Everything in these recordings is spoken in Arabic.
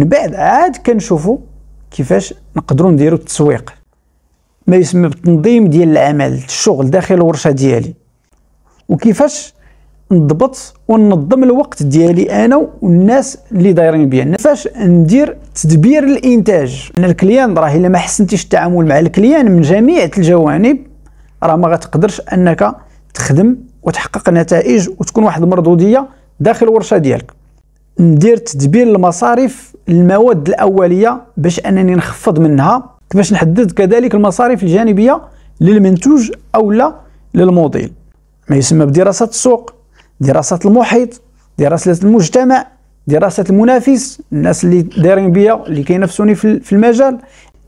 من بعد عاد كنشوفوا كيفاش نقدروا نديروا التسويق ما يسمى بالتنظيم ديال العمل الشغل داخل الورشه ديالي وكيفاش نضبط وننظم الوقت ديالي انا والناس اللي دايرين بيا كيفاش ندير تدبير الانتاج ان الكليان راه الا ما حسنتيش التعامل مع الكليان من جميع الجوانب راه ما غتقدرش انك تخدم وتحقق نتائج وتكون واحد المردوديه داخل الورشه ديالك ندير تدبير المصاريف المواد الاوليه باش انني نخفض منها باش نحدد كذلك المصاريف الجانبيه للمنتوج او لا للموديل ما يسمى بدراسه السوق دراسه المحيط دراسه المجتمع دراسه المنافس الناس اللي دايرين بيا اللي كينافسوني في المجال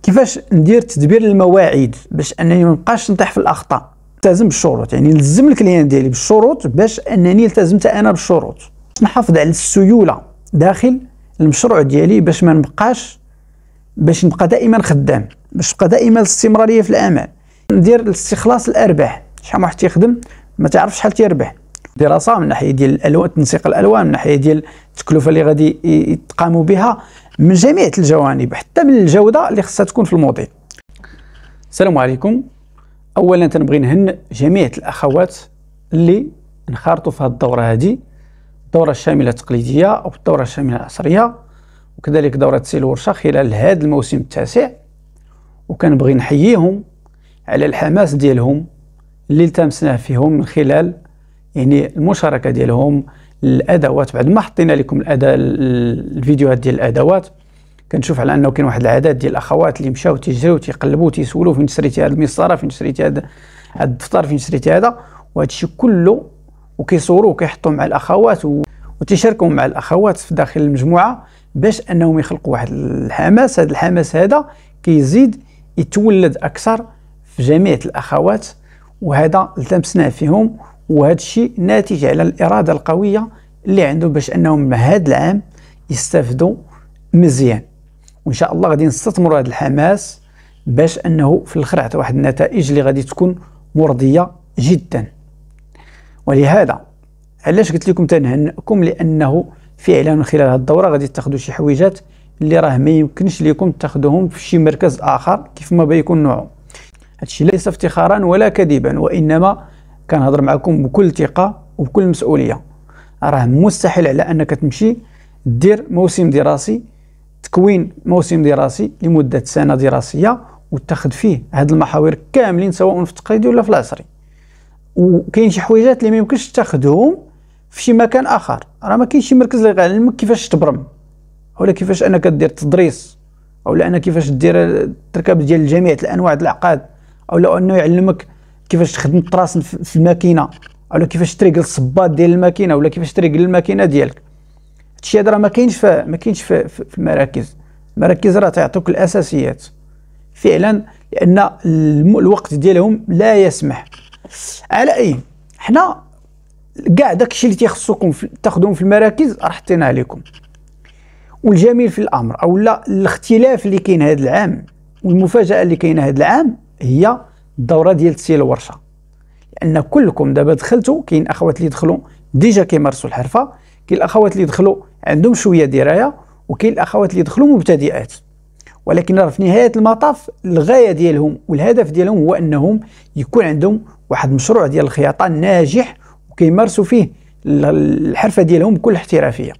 كيفاش ندير تدبير المواعيد باش انني ما نبقاش نطيح في الاخطاء التزم بالشروط يعني نلزم الكليان ديالي بالشروط باش انني التزمت انا بالشروط نحافظ على السيوله داخل المشروع ديالي باش ما نبقاش باش نبقى دائما خدام باش نبقى دائما الاستمراريه في الامان ندير الاستخلاص الارباح شحال واحد تيخدم ما تعرفش شحال تيربح دراسه من ناحيه ديال الالوان تنسيق الالوان من ناحيه ديال التكلفه اللي غادي يتقاموا بها من جميع الجوانب حتى من الجوده اللي خصها تكون في الموديل السلام عليكم اولا تنبغي نهن جميع الاخوات اللي انخرطوا في هذه الدوره هذه الدورة الشاملة التقليدية أو الدورة الشاملة العصرية وكذلك دورة سيل ورشة خلال هذا الموسم التاسع وكنبغي نحييهم على الحماس ديالهم اللي التمسناه فيهم من خلال يعني المشاركة ديالهم الادوات بعد ما حطينا لكم الأداء الفيديوهات ديال الادوات كنشوف على انه كاين واحد العدد ديال الاخوات اللي مشاو تيجريو تيقلبوا تيسولوا فين شريتي هاد المسطره فين شريتي هذا الدفتر فين شريتي هذا وهذا الشيء كله وكيصوروا وكيحطوا مع الاخوات وتشاركوا مع الاخوات في داخل المجموعه باش انهم يخلقوا واحد الحماس هذا الحماس هذا كيزيد يتولد اكثر في جميع الاخوات وهذا التمسنا فيهم وهذا الشيء ناتج على الاراده القويه اللي عندهم باش انهم مع هذا العام يستافدوا مزيان وان شاء الله غادي نستثمروا هذا الحماس باش انه في الاخر عطى واحد النتائج اللي غادي تكون مرضيه جدا ولهذا علاش قلت لكم تنهنئكم لانه فعلا من خلال هذه الدوره غادي تاخذوا شي حويجات اللي راه ما يمكنش لكم تاخذوهم في شي مركز اخر كيف ما بيكون نوعه هادشي ليس افتخارا ولا كذبا وانما كنهضر معكم بكل ثقه وبكل مسؤوليه راه مستحيل على انك تمشي دير موسم دراسي تكوين موسم دراسي لمده سنه دراسيه وتاخذ فيه هاد المحاور كاملين سواء في التقليدي ولا في العصري وكاين شي حويجات اللي ما يمكنش تاخذهم في شي مكان اخر راه ما كاينش شي مركز اللي غيعلمك كيفاش تبرم ولا كيفاش انك دير التدريس اولا انا كيفاش دير التركاب ديال جميع الانواع ديال العقاد لا انه يعلمك كيفاش تخدم الطراس في الماكينه او كيفاش تريقل الصباط ديال الماكينه ولا كيفاش تريقل الماكينه ديالك هادشي هذا راه ما كاينش في ما كاينش في, في المراكز المراكز راه تعطوك الاساسيات فعلا لان الوقت ديالهم لا يسمح على اي حنا كاع داكشي اللي تيخصكم تاخذوهم في المراكز راه حطينا عليكم والجميل في الامر او لا الاختلاف اللي كاين هذا العام والمفاجاه اللي كاينه هذا العام هي الدوره ديال تسيل ورشه لان كلكم دابا دخلتوا كاين اخوات اللي دخلوا ديجا كيمارسوا الحرفه كاين الاخوات اللي دخلوا عندهم شويه درايه وكاين الاخوات اللي دخلوا مبتدئات ولكن راه في نهايه المطاف الغايه ديالهم والهدف ديالهم هو انهم يكون عندهم واحد المشروع ديال الخياطه ناجح وكيمارسوا فيه الحرفه ديالهم بكل احترافيه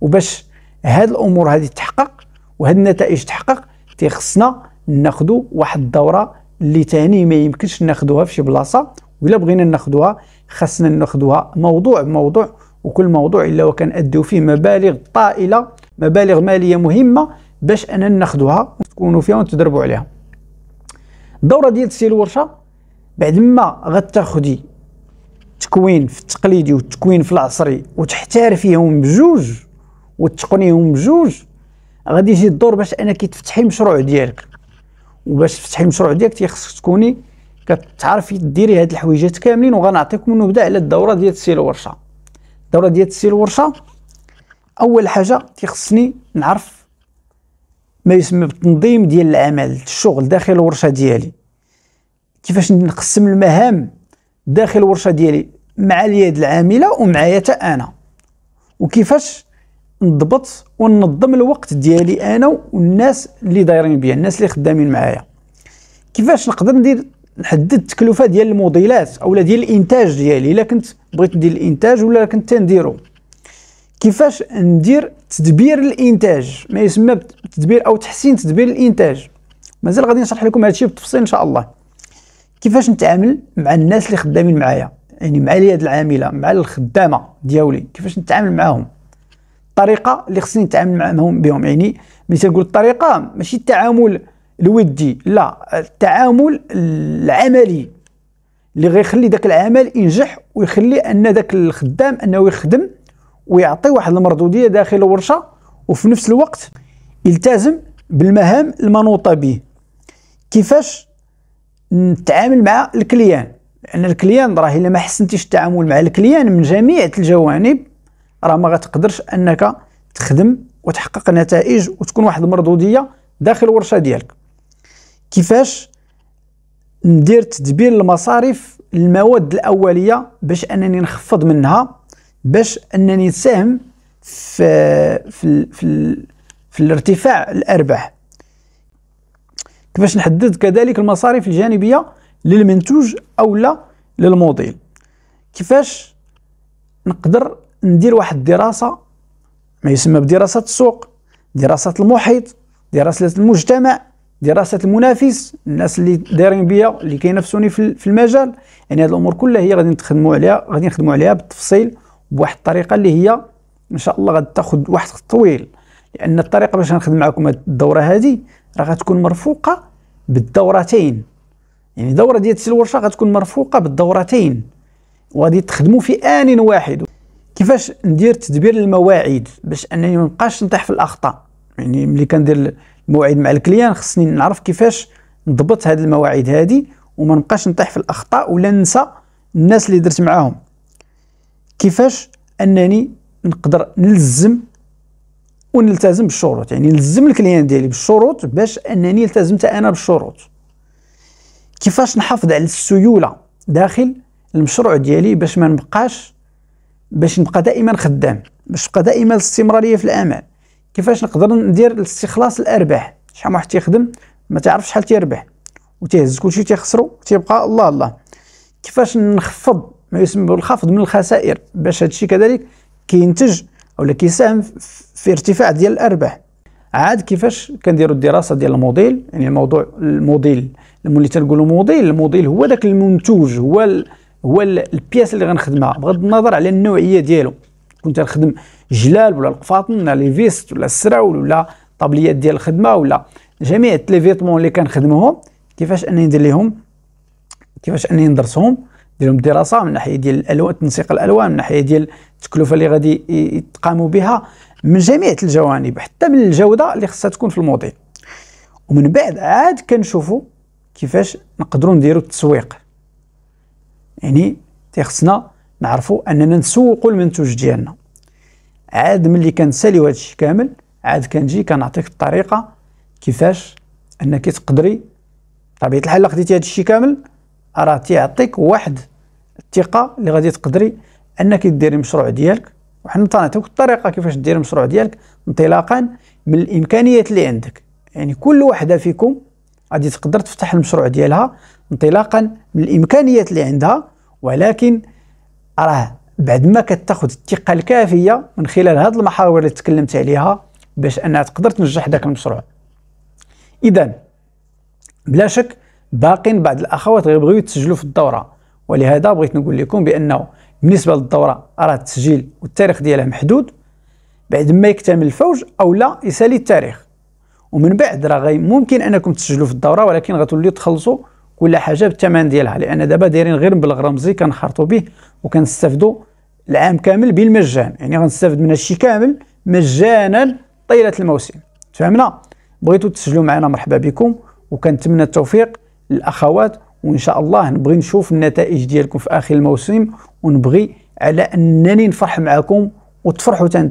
وباش هاد الامور هذه تحقق وهاد النتائج تحقق تيخصنا ناخذوا واحد الدوره اللي تاني ما يمكنش ناخذوها في شي بلاصه ولا بغينا ناخذوها خاصنا ناخذوها موضوع بموضوع وكل موضوع الا وكنأديو فيه مبالغ طائله مبالغ ماليه مهمه باش انا ناخذوها ونتكونوا فيها ونتدربوا عليها الدوره ديال تسيل ورشه بعد ما غتاخدي التكوين في التقليدي والتكوين في العصري وتحتار فيهم بجوج وتقنيهم بجوج غادي يجي الدور باش انك تفتحي المشروع ديالك وباش تفتحي المشروع ديالك تيخصك تكوني كتعرفي ديري هاد الحويجات كاملين وغنعطيكم نبدأ على الدوره ديال السيل ورشه الدوره ديال السيل ورشه اول حاجه تيخصني نعرف ما يسمى بالتنظيم ديال العمل الشغل داخل الورشه ديالي كيفاش نقسم المهام داخل الورشه ديالي مع اليد العامله ومعايا حتى انا وكيفاش نضبط وننظم الوقت ديالي انا والناس اللي دايرين بيا الناس اللي خدامين معايا كيفاش نقدر ندير نحدد التكلفه ديال الموديلات اولا ديال الانتاج ديالي الا كنت بغيت ندير الانتاج ولا كنت تنديرو كيفاش ندير تدبير الانتاج ما يسمى تدبير او تحسين تدبير الانتاج مازال غادي نشرح لكم هادشي بالتفصيل ان شاء الله كيفاش نتعامل مع الناس اللي خدامين معايا يعني مع اليد العامله مع الخدامه ديالي كيفاش نتعامل معاهم الطريقه اللي خصني نتعامل معاهم بهم يعني ملي تنقول الطريقه ماشي التعامل الودي لا التعامل العملي اللي غيخلي داك العمل ينجح ويخلي ان داك الخدام انه يخدم ويعطي واحد المردوديه داخل الورشه وفي نفس الوقت يلتزم بالمهام المنوطه به كيفاش نتعامل مع الكليان لان الكليان راه الا ما حسنتيش التعامل مع الكليان من جميع الجوانب راه ما غتقدرش انك تخدم وتحقق نتائج وتكون واحد المردوديه داخل الورشه ديالك كيفاش ندير تدبير المصاريف المواد الاوليه باش انني نخفض منها باش انني نساهم في في في, في الارتفاع الارباح كيفاش نحدد كذلك المصاريف الجانبيه للمنتوج او لا للموديل كيفاش نقدر ندير واحد الدراسه ما يسمى بدراسه السوق دراسه المحيط دراسه المجتمع دراسه المنافس الناس اللي دايرين بيا اللي كينافسوني في المجال يعني هذه الامور كلها هي غادي نخدموا عليها غادي نخدموا عليها بالتفصيل بواحد الطريقه اللي هي ان شاء الله غادي تاخذ واحد طويل لان الطريقه باش نخدم معكم هذه الدوره هذه راه غتكون مرفوقه بالدورتين يعني دوره ديال تسيل الورشه غتكون مرفوقه بالدورتين وغادي تخدموا في ان واحد كيفاش ندير تدبير المواعيد باش انني ما نبقاش نطيح في الاخطاء يعني ملي كندير المواعيد مع الكليان خصني نعرف كيفاش نضبط هذه المواعيد هذه وما نبقاش نطيح في الاخطاء ولا ننسى الناس اللي درت معاهم كيفاش انني نقدر نلزم ونلتزم بالشروط يعني نلزم الكليان ديالي بالشروط باش انني التزمت انا بالشروط كيفاش نحافظ على السيوله داخل المشروع ديالي باش ما نبقاش باش نبقى دائما خدام باش نبقى دائما الاستمراريه في العمل كيفاش نقدر ندير استخلاص الارباح شحال واحد تيخدم ما تعرفش شحال تيربح وتهز كلشي تيخسرو تيبقى الله الله كيفاش نخفض ما يسمى بالخفض من الخسائر باش هادشي كذلك كينتج ولا كيساهم في ارتفاع ديال الارباح عاد كيفاش كنديروا الدراسه ديال الموديل يعني الموضوع الموديل ملي تنقولوا موديل الموديل هو داك المنتوج هو ال هو البياس اللي غنخدمها بغض النظر على النوعيه ديالو كنت نخدم جلال ولا القفاطن ولا لي فيست ولا السراول ولا طابليات ديال الخدمه ولا جميع فيتمون اللي كنخدمهم كيفاش انني ندير ليهم كيفاش انني ندرسهم ديرهم الدراسه من ناحيه ديال الالوان تنسيق الالوان من ناحيه ديال التكلفه اللي غادي يتقاموا بها من جميع الجوانب حتى من الجوده اللي خصها تكون في الموديل ومن بعد عاد كنشوفوا كيفاش نقدروا نديروا التسويق يعني تيخصنا نعرفوا اننا نسوقوا المنتوج ديالنا عاد ملي كنساليو هادشي كامل عاد كنجي كنعطيك الطريقه كيفاش انك تقدري بطبيعه الحال خديتي هادشي كامل راه تيعطيك واحد الثقه اللي غادي تقدري انك ديري المشروع ديالك وحنا تنعطيوك الطريقه كيفاش ديري المشروع ديالك انطلاقا من الامكانيات اللي عندك يعني كل وحده فيكم غادي تقدر تفتح المشروع ديالها انطلاقا من الامكانيات اللي عندها ولكن راه بعد ما كتاخذ الثقه الكافيه من خلال هاد المحاور اللي تكلمت عليها باش انها تقدر تنجح داك المشروع اذا بلا شك باقين بعض الاخوات غيبغيو يتسجلوا في الدوره ولهذا بغيت نقول لكم بانه بالنسبه للدوره راه التسجيل والتاريخ ديالها محدود بعد ما يكتمل الفوج او لا يسالي التاريخ ومن بعد راه ممكن انكم تسجلوا في الدوره ولكن غتوليو تخلصوا كل حاجه بالثمن ديالها لان دابا دايرين غير مبلغ رمزي كنخرطوا به وكنستافدوا العام كامل بالمجان يعني غنستافد من هادشي كامل مجانا طيله الموسم تفهمنا بغيتو تسجلوا معنا مرحبا بكم وكنتمنى التوفيق الاخوات وان شاء الله نبغي نشوف النتائج ديالكم في اخر الموسم ونبغي على انني نفرح معكم وتفرحوا حتى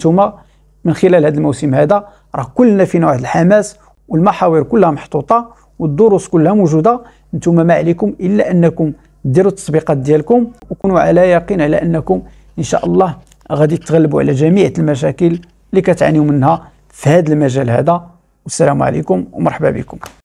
من خلال هذا الموسم هذا راه كلنا فينا واحد الحماس والمحاور كلها محطوطه والدروس كلها موجوده انتم ما عليكم الا انكم ديروا التطبيقات ديالكم وكونوا على يقين على انكم ان شاء الله غادي تغلبوا على جميع المشاكل اللي كتعانيوا منها في هذا المجال هذا والسلام عليكم ومرحبا بكم